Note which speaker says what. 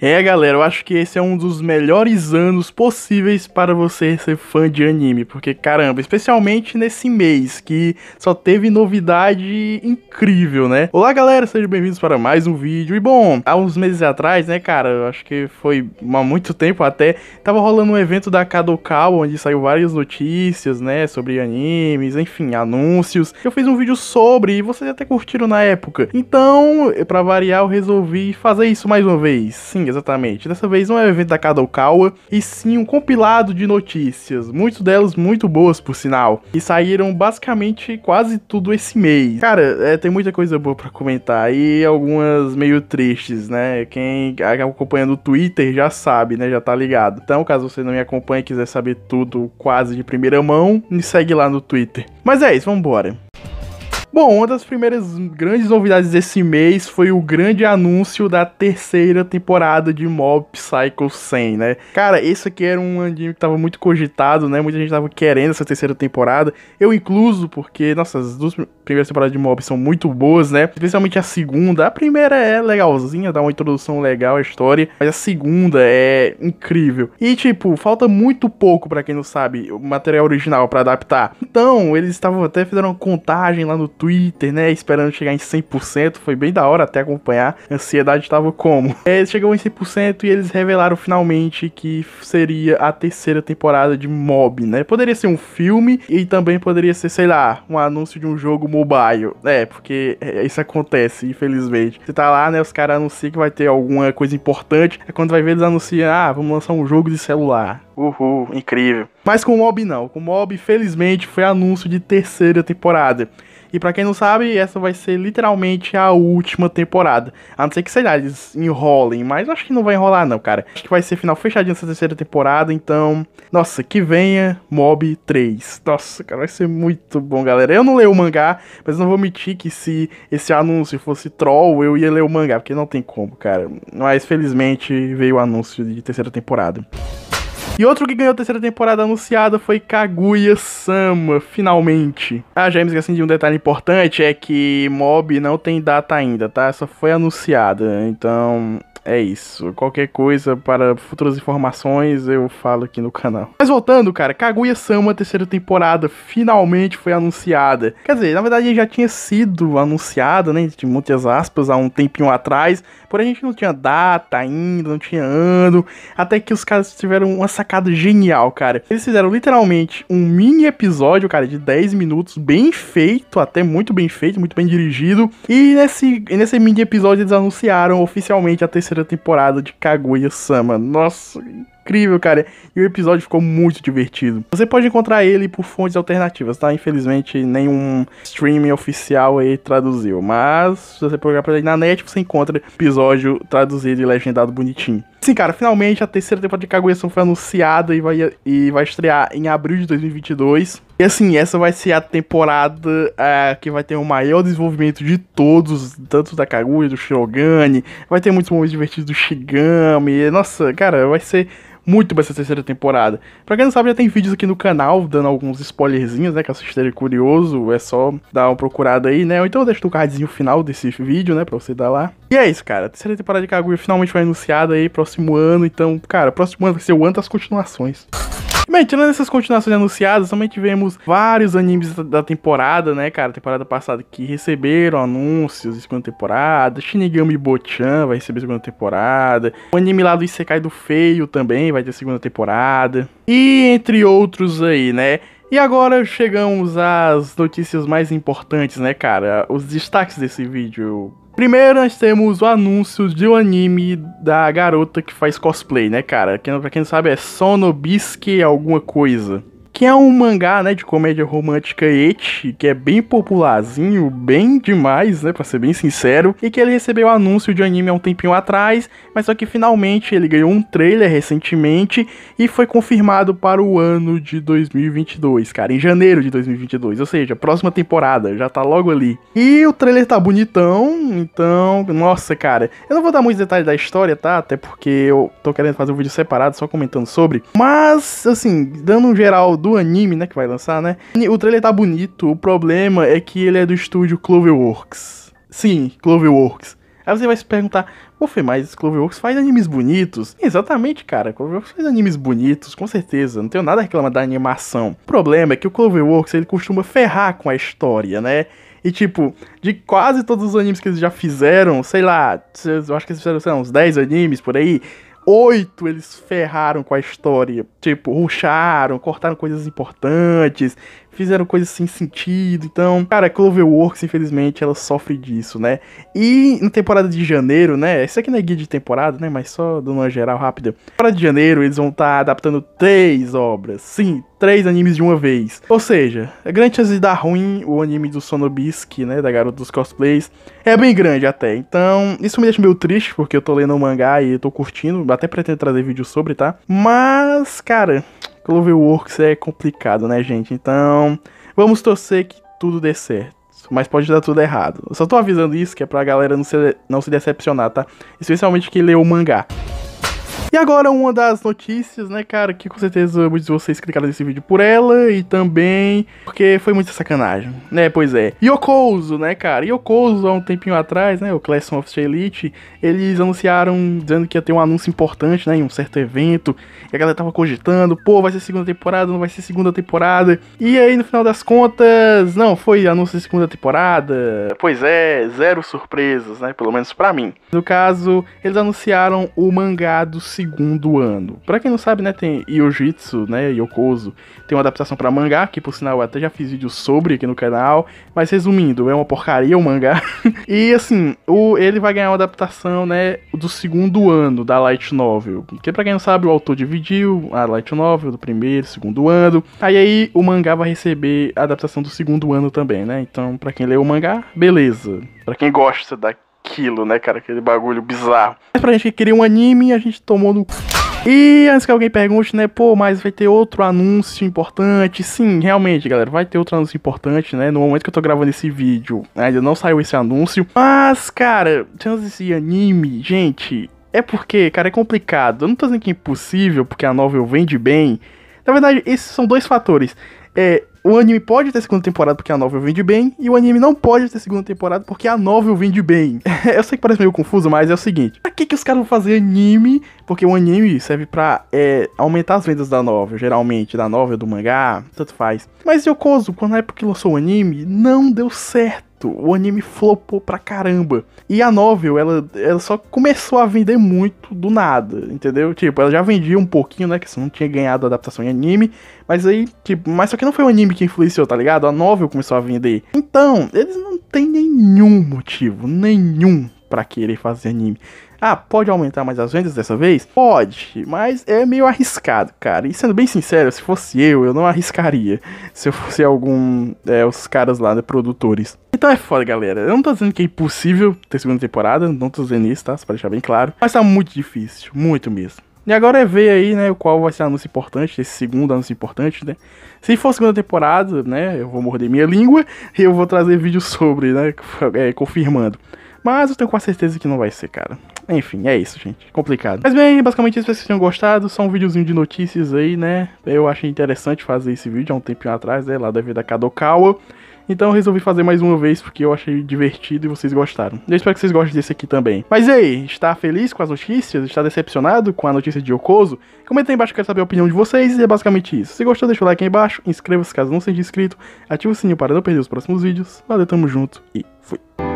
Speaker 1: É, galera, eu acho que esse é um dos melhores anos possíveis para você ser fã de anime, porque caramba, especialmente nesse mês que só teve novidade incrível, né? Olá, galera, sejam bem-vindos para mais um vídeo. E bom, há uns meses atrás, né, cara, eu acho que foi há muito tempo até, tava rolando um evento da Kadokawa onde saiu várias notícias, né, sobre animes, enfim, anúncios. Eu fiz um vídeo sobre e vocês até curtiram na época. Então, para variar, eu resolvi fazer isso mais uma vez. Sim, exatamente. Dessa vez não é um evento da Kadokawa, e sim um compilado de notícias, muitas delas muito boas, por sinal, e saíram basicamente quase tudo esse mês. Cara, é, tem muita coisa boa para comentar, e algumas meio tristes, né? Quem acompanha no Twitter já sabe, né? Já tá ligado. Então, caso você não me acompanhe e quiser saber tudo quase de primeira mão, me segue lá no Twitter. Mas é isso, vambora. Bom, uma das primeiras grandes novidades desse mês foi o grande anúncio da terceira temporada de Mob Psycho 100, né? Cara, esse aqui era um anime que tava muito cogitado, né? Muita gente tava querendo essa terceira temporada, eu incluso, porque, nossa, as duas primeiras temporadas de Mob são muito boas, né? Especialmente a segunda. A primeira é legalzinha, dá uma introdução legal à história, mas a segunda é incrível. E, tipo, falta muito pouco, para quem não sabe, o material original para adaptar. Então, eles estavam até fazendo uma contagem lá no Twitter, né? Esperando chegar em 100%. Foi bem da hora até acompanhar. A ansiedade estava como? É, chegou em 100% e eles revelaram finalmente que seria a terceira temporada de Mob, né? Poderia ser um filme e também poderia ser, sei lá, um anúncio de um jogo mobile. É, porque é, é, isso acontece, infelizmente. Você tá lá, né? Os caras anunciam que vai ter alguma coisa importante. É quando vai ver eles anunciam, ah, vamos lançar um jogo de celular. Uhul, incrível. Mas com o Mob não. Com o Mob, felizmente, foi anúncio de terceira temporada. E para quem não sabe, essa vai ser literalmente a última temporada. A não ser que, sei lá, eles enrolem, mas acho que não vai enrolar, não, cara. Acho que vai ser final fechadinho essa terceira temporada, então. Nossa, que venha Mob 3. Nossa, cara, vai ser muito bom, galera. Eu não leio o mangá, mas não vou mentir que se esse anúncio fosse troll, eu ia ler o mangá, porque não tem como, cara. Mas felizmente veio o anúncio de terceira temporada. E outro que ganhou a terceira temporada anunciada foi Kaguya-sama, finalmente. Ah, James, assim, de um detalhe importante, é que Mob não tem data ainda, tá? Só foi anunciada, então é isso. Qualquer coisa para futuras informações eu falo aqui no canal. Mas voltando, cara, Kaguya-sama terceira temporada finalmente foi anunciada. Quer dizer, na verdade já tinha sido anunciada, né, de muitas aspas, há um tempinho atrás, Porém, a gente não tinha data ainda, não tinha ano. Até que os caras tiveram uma sacada genial, cara. Eles fizeram literalmente um mini episódio, cara, de 10 minutos, bem feito, até muito bem feito, muito bem dirigido. E nesse, nesse mini episódio eles anunciaram oficialmente a terceira temporada de Kaguya-sama. Nossa, incrível, cara. E o episódio ficou muito divertido. Você pode encontrar ele por fontes alternativas, tá? Infelizmente, nenhum streaming oficial aí traduziu. Mas, se você procurar pra aí na net, você encontra episódio traduzido e legendado bonitinho. Sim, cara, finalmente a terceira temporada de kaguya foi anunciada e vai, e vai estrear em abril de 2022. E assim, essa vai ser a temporada uh, que vai ter o maior desenvolvimento de todos, tanto da Kaguya, do Shirogane, vai ter muitos momentos divertidos do Shigami. Nossa, cara, vai ser muito pra essa terceira temporada. Pra quem não sabe, já tem vídeos aqui no canal dando alguns spoilerzinhos, né? Que assistiram é curioso, é só dar uma procurada aí, né? Ou então eu deixo no cardzinho final desse vídeo, né? Pra você dar lá. E é isso, cara. A terceira temporada de Kaguya finalmente foi anunciada aí, próximo ano. Então, cara, próximo ano vai ser o ano das continuações. Bem, tirando essas continuações anunciadas, também tivemos vários animes da temporada, né, cara? Temporada passada que receberam anúncios de segunda temporada. Shinigami Bochan vai receber segunda temporada. O anime lá do Isekai do Feio também vai ter segunda temporada. E entre outros aí, né? E agora chegamos às notícias mais importantes, né, cara? Os destaques desse vídeo Primeiro nós temos o anúncio de um anime da garota que faz cosplay, né, cara? pra quem não sabe é Sonobisque alguma coisa que é um mangá, né, de comédia romântica eti, que é bem popularzinho, bem demais, né, pra ser bem sincero, e que ele recebeu o anúncio de anime há um tempinho atrás, mas só que finalmente ele ganhou um trailer recentemente e foi confirmado para o ano de 2022, cara, em janeiro de 2022, ou seja, próxima temporada, já tá logo ali. E o trailer tá bonitão, então, nossa, cara, eu não vou dar muitos detalhes da história, tá, até porque eu tô querendo fazer um vídeo separado só comentando sobre, mas, assim, dando um geral do do anime, né, que vai lançar, né? O trailer tá bonito, o problema é que ele é do estúdio Cloverworks. Sim, Cloverworks. Aí você vai se perguntar, Ufa, mas Cloverworks faz animes bonitos. Exatamente, cara. Cloverworks faz animes bonitos, com certeza. Não tenho nada a reclamar da animação. O problema é que o Cloverworks, ele costuma ferrar com a história, né? E, tipo, de quase todos os animes que eles já fizeram, sei lá, eu acho que eles fizeram, lá, uns 10 animes por aí, oito eles ferraram com a história. Tipo, ruxaram, cortaram coisas importantes, fizeram coisas sem sentido. Então, cara, Cloverworks, infelizmente, ela sofre disso, né? E na temporada de janeiro, né? Isso aqui não é guia de temporada, né? Mas só dando uma geral rápida. Na temporada de janeiro, eles vão estar tá adaptando três obras. Sim, três animes de uma vez. Ou seja, a é grande chance de dar ruim o anime do Sonobisk, né, da garota dos cosplays, é bem grande até. Então, isso me deixa meio triste, porque eu tô lendo o um mangá e tô curtindo, até pretendo trazer vídeo sobre, tá? Mas, cara, Cloverworks é complicado, né, gente? Então, vamos torcer que tudo dê certo. Mas pode dar tudo errado. Eu só tô avisando isso que é pra galera não se, não se decepcionar, tá? Especialmente quem leu o mangá. E agora uma das notícias, né, cara, que com certeza muitos de vocês clicaram nesse vídeo por ela e também porque foi muita sacanagem, né, pois é. Yokouzo, né, cara, Yokouzo há um tempinho atrás, né, o Class of the Elite, eles anunciaram dizendo que ia ter um anúncio importante, né, em um certo evento, e a galera tava cogitando, pô, vai ser segunda temporada, não vai ser segunda temporada, e aí no final das contas, não, foi anúncio de segunda temporada, pois é, zero surpresas, né, pelo menos para mim. No caso, eles anunciaram o mangá segundo ano. Para quem não sabe, né, tem Yojitsu, né, Yokozo, tem uma adaptação para mangá, que por sinal eu até já fiz vídeo sobre aqui no canal, mas resumindo, é uma porcaria o mangá. e assim, o, ele vai ganhar uma adaptação, né, do segundo ano da Light Novel. Porque para quem não sabe, o autor dividiu a Light Novel do primeiro, segundo ano. Aí aí o mangá vai receber a adaptação do segundo ano também, né? Então, para quem lê o mangá, beleza. Para quem gosta da aquilo, né, cara? Aquele bagulho bizarro. Mas pra gente que queria um anime, a gente tomou no. E antes que alguém pergunte, né, pô, mas vai ter outro anúncio importante? Sim, realmente, galera, vai ter outro anúncio importante, né? No momento que eu tô gravando esse vídeo, ainda não saiu esse anúncio. Mas, cara, temos esse anime, gente. É porque, cara, é complicado. Eu não tô dizendo que é impossível, porque a novel vende bem. Na verdade, esses são dois fatores. É, o anime pode ter segunda temporada porque a novel vende bem, e o anime não pode ter segunda temporada porque a novel vende bem. eu sei que parece meio confuso, mas é o seguinte: pra que, que os caras vão fazer anime? Porque o anime serve pra é, aumentar as vendas da novel, geralmente, da novel, do mangá, tanto faz. Mas Yokozo, quando na época que lançou o anime, não deu certo. O anime flopou pra caramba. E a novel, ela, ela só começou a vender muito do nada, entendeu? Tipo, ela já vendia um pouquinho, né? Que você não tinha ganhado adaptação em anime. Mas aí, tipo, mas só que não foi um anime que influenciou, tá ligado? A novel começou a vender. Então, eles não têm nenhum motivo, nenhum, para querer fazer anime. Ah, pode aumentar mais as vendas dessa vez? Pode, mas é meio arriscado, cara. E sendo bem sincero, se fosse eu, eu não arriscaria. Se eu fosse algum. É, os caras lá, né, produtores. Então é foda, galera. Eu não tô dizendo que é impossível ter segunda temporada, não tô dizendo isso, tá? Só pra deixar bem claro. Mas tá muito difícil, muito mesmo. E agora é ver aí, né, qual vai ser o anúncio importante, esse segundo anúncio importante, né? Se for segunda temporada, né, eu vou morder minha língua e eu vou trazer vídeo sobre, né, é, confirmando. Mas eu tenho quase certeza que não vai ser, cara. Enfim, é isso, gente. Complicado. Mas bem, basicamente isso. Espero que vocês tenham gostado. Só um videozinho de notícias aí, né? Eu achei interessante fazer esse vídeo há um tempinho atrás, né? Lá da vida Kadokawa. Então eu resolvi fazer mais uma vez porque eu achei divertido e vocês gostaram. Eu espero que vocês gostem desse aqui também. Mas e aí, está feliz com as notícias? Está decepcionado com a notícia de Yokoso? Comenta aí embaixo, quero saber a opinião de vocês e é basicamente isso. Se gostou, deixa o like aí embaixo, inscreva-se caso não seja inscrito, ativa o sininho para não perder os próximos vídeos. Valeu, tamo junto e fui.